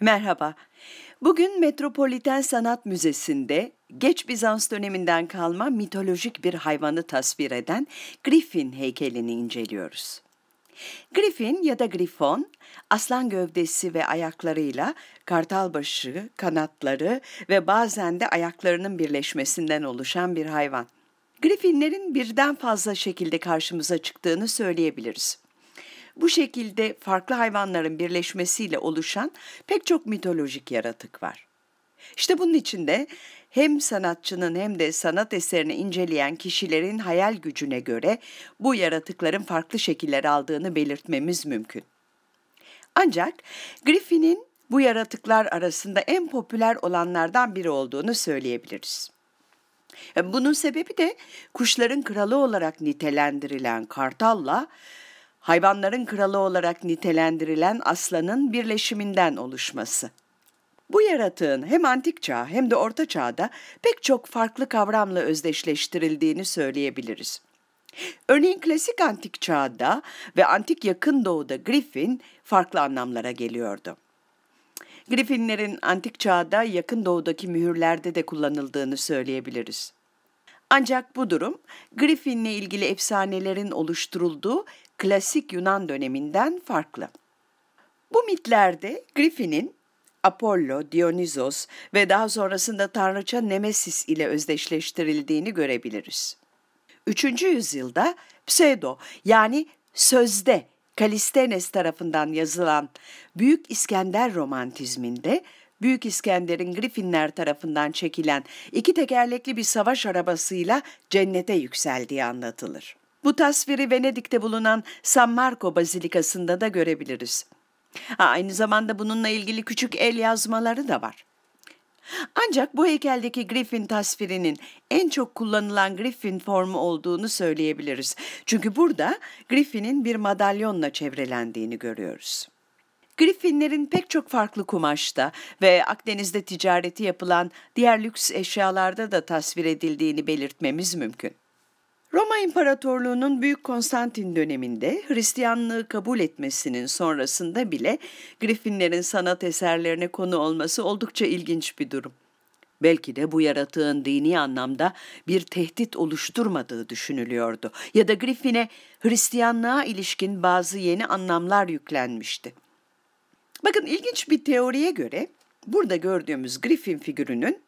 Merhaba. Bugün Metropoliten Sanat Müzesi'nde geç Bizans döneminden kalma mitolojik bir hayvanı tasvir eden Griffin heykelini inceliyoruz. Griffin ya da grifon, aslan gövdesi ve ayaklarıyla kartal başı, kanatları ve bazen de ayaklarının birleşmesinden oluşan bir hayvan. Griffinlerin birden fazla şekilde karşımıza çıktığını söyleyebiliriz. Bu şekilde farklı hayvanların birleşmesiyle oluşan pek çok mitolojik yaratık var. İşte bunun içinde hem sanatçının hem de sanat eserini inceleyen kişilerin hayal gücüne göre bu yaratıkların farklı şekiller aldığını belirtmemiz mümkün. Ancak Griffin'in bu yaratıklar arasında en popüler olanlardan biri olduğunu söyleyebiliriz. Bunun sebebi de kuşların kralı olarak nitelendirilen kartalla hayvanların kralı olarak nitelendirilen aslanın birleşiminden oluşması. Bu yaratığın hem antik çağ hem de orta çağda pek çok farklı kavramla özdeşleştirildiğini söyleyebiliriz. Örneğin klasik antik çağda ve antik yakın doğuda griffin farklı anlamlara geliyordu. Griffinlerin antik çağda yakın doğudaki mühürlerde de kullanıldığını söyleyebiliriz. Ancak bu durum Griffin'le ilgili efsanelerin oluşturulduğu klasik Yunan döneminden farklı. Bu mitlerde Griffin'in Apollo, Dionysos ve daha sonrasında tanrıça Nemesis ile özdeşleştirildiğini görebiliriz. 3. yüzyılda pseudo yani sözde Kalistenes tarafından yazılan Büyük İskender romantizminde Büyük İskender'in Griffinler tarafından çekilen iki tekerlekli bir savaş arabasıyla cennete yükseldiği anlatılır. Bu tasviri Venedik'te bulunan San Marco Bazilikası'nda da görebiliriz. aynı zamanda bununla ilgili küçük el yazmaları da var. Ancak bu heykeldeki Griffin tasvirinin en çok kullanılan Griffin formu olduğunu söyleyebiliriz. Çünkü burada Griffin'in bir madalyonla çevrelendiğini görüyoruz. Griffinlerin pek çok farklı kumaşta ve Akdeniz'de ticareti yapılan diğer lüks eşyalarda da tasvir edildiğini belirtmemiz mümkün. Roma İmparatorluğu'nun Büyük Konstantin döneminde Hristiyanlığı kabul etmesinin sonrasında bile Griffinlerin sanat eserlerine konu olması oldukça ilginç bir durum. Belki de bu yaratığın dini anlamda bir tehdit oluşturmadığı düşünülüyordu ya da Griffin'e Hristiyanlığa ilişkin bazı yeni anlamlar yüklenmişti. Bakın ilginç bir teoriye göre burada gördüğümüz Griffin figürünün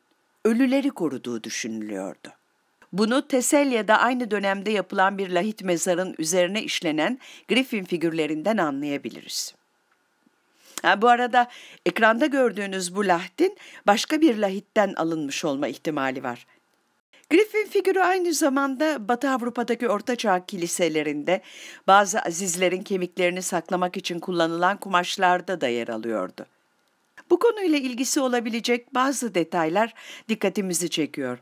ölüleri koruduğu düşünülüyordu. Bunu Teselya'da aynı dönemde yapılan bir lahit mezarın üzerine işlenen Griffin figürlerinden anlayabiliriz. Ha, bu arada ekranda gördüğünüz bu lahdin başka bir lahitten alınmış olma ihtimali var. Griffin figürü aynı zamanda Batı Avrupa'daki Orta Çağ kiliselerinde bazı azizlerin kemiklerini saklamak için kullanılan kumaşlarda da yer alıyordu. Bu konuyla ilgisi olabilecek bazı detaylar dikkatimizi çekiyor.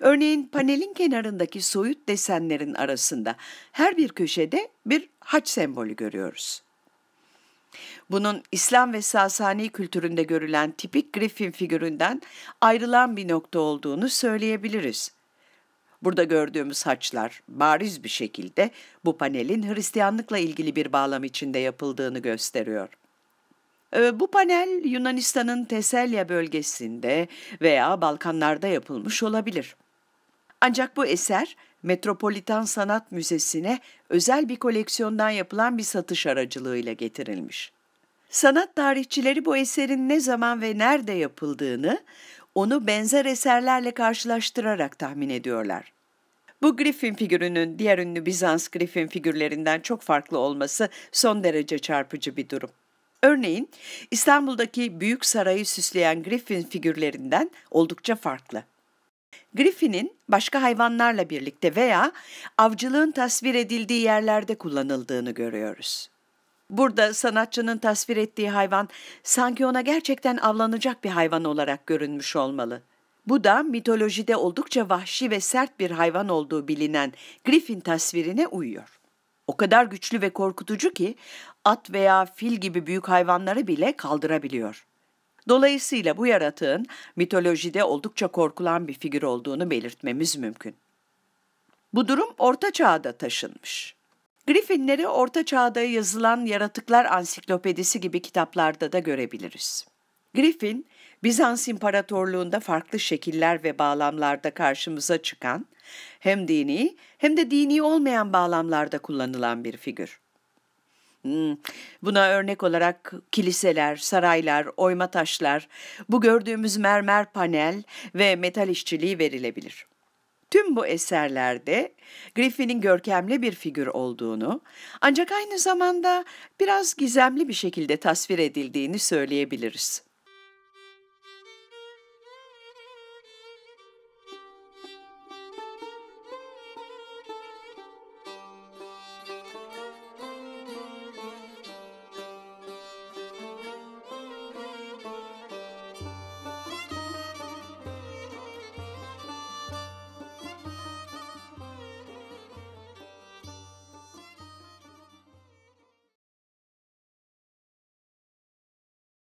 Örneğin panelin kenarındaki soyut desenlerin arasında her bir köşede bir haç sembolü görüyoruz. Bunun İslam ve Sasani kültüründe görülen tipik griffin figüründen ayrılan bir nokta olduğunu söyleyebiliriz. Burada gördüğümüz haçlar bariz bir şekilde bu panelin Hristiyanlıkla ilgili bir bağlam içinde yapıldığını gösteriyor. Ee, bu panel Yunanistan'ın Teselya bölgesinde veya Balkanlarda yapılmış olabilir. Ancak bu eser Metropolitan Sanat Müzesi'ne özel bir koleksiyondan yapılan bir satış aracılığıyla getirilmiş. Sanat tarihçileri bu eserin ne zaman ve nerede yapıldığını onu benzer eserlerle karşılaştırarak tahmin ediyorlar. Bu Griffin figürünün diğer ünlü Bizans Griffin figürlerinden çok farklı olması son derece çarpıcı bir durum. Örneğin İstanbul'daki büyük sarayı süsleyen griffin figürlerinden oldukça farklı. Griffin'in başka hayvanlarla birlikte veya avcılığın tasvir edildiği yerlerde kullanıldığını görüyoruz. Burada sanatçının tasvir ettiği hayvan sanki ona gerçekten avlanacak bir hayvan olarak görünmüş olmalı. Bu da mitolojide oldukça vahşi ve sert bir hayvan olduğu bilinen griffin tasvirine uyuyor o kadar güçlü ve korkutucu ki at veya fil gibi büyük hayvanları bile kaldırabiliyor. Dolayısıyla bu yaratığın mitolojide oldukça korkulan bir figür olduğunu belirtmemiz mümkün. Bu durum Orta Çağ'da taşınmış. Griffinleri Orta Çağ'da yazılan Yaratıklar Ansiklopedisi gibi kitaplarda da görebiliriz. Griffin, Bizans İmparatorluğu'nda farklı şekiller ve bağlamlarda karşımıza çıkan, hem dini hem de dini olmayan bağlamlarda kullanılan bir figür. Hmm, buna örnek olarak kiliseler, saraylar, oyma taşlar, bu gördüğümüz mermer panel ve metal işçiliği verilebilir. Tüm bu eserlerde Griffin'in görkemli bir figür olduğunu ancak aynı zamanda biraz gizemli bir şekilde tasvir edildiğini söyleyebiliriz.